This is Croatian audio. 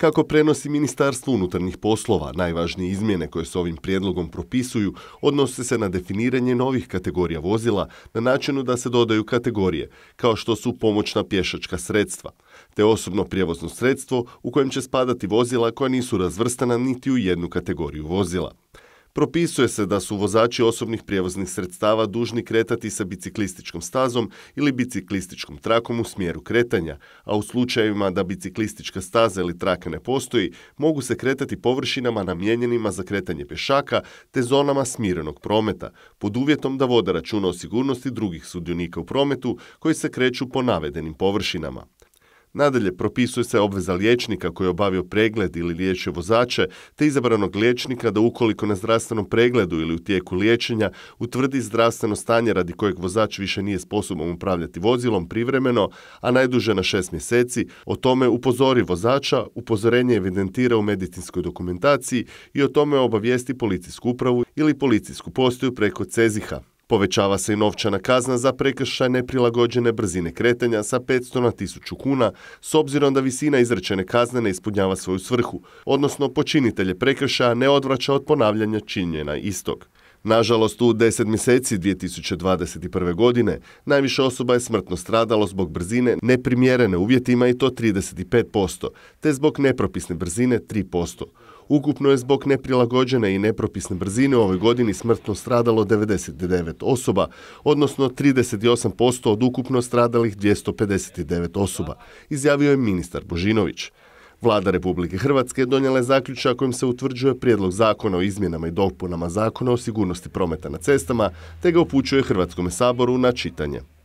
Kako prenosi Ministarstvo unutarnjih poslova, najvažnije izmjene koje se ovim prijedlogom propisuju odnose se na definiranje novih kategorija vozila na načinu da se dodaju kategorije, kao što su pomoćna pješačka sredstva, te osobno prijevozno sredstvo u kojem će spadati vozila koja nisu razvrstana niti u jednu kategoriju vozila. Propisuje se da su vozači osobnih prijevoznih sredstava dužni kretati sa biciklističkom stazom ili biciklističkom trakom u smjeru kretanja, a u slučajevima da biciklistička staza ili traka ne postoji, mogu se kretati površinama namijenjenima za kretanje pješaka te zonama smirenog prometa, pod uvjetom da vode računa o sigurnosti drugih sudionika u prometu koji se kreću po navedenim površinama. Nadalje, propisuje se obveza liječnika koji je obavio pregled ili liječio vozače, te izabranog liječnika da ukoliko na zdravstvenom pregledu ili u tijeku liječenja utvrdi zdravstveno stanje radi kojeg vozač više nije sposoban upravljati vozilom privremeno, a najduže na šest mjeseci, o tome upozori vozača, upozorenje evidentira u medicinskoj dokumentaciji i o tome obavijesti policijsku upravu ili policijsku postaju preko Ceziha. Povećava se i novčana kazna za prekršaj neprilagođene brzine kretanja sa 500 na 1000 kuna, s obzirom da visina izrečene kazne ne ispunjava svoju svrhu, odnosno počinitelje prekršaja ne odvraća od ponavljanja činjena istog. Nažalost, u 10 mjeseci 2021. godine najviše osoba je smrtno stradalo zbog brzine neprimjerene uvjetima i to 35%, te zbog nepropisne brzine 3%. Ukupno je zbog neprilagođene i nepropisne brzine u ovoj godini smrtno stradalo 99 osoba, odnosno 38% od ukupno stradalih 259 osoba, izjavio je ministar Božinović. Vlada Republike Hrvatske donijela je zaključak kojim se utvrđuje prijedlog zakona o izmjenama i dopunama zakona o sigurnosti prometa na cestama, te ga upućuje Hrvatskom saboru na čitanje.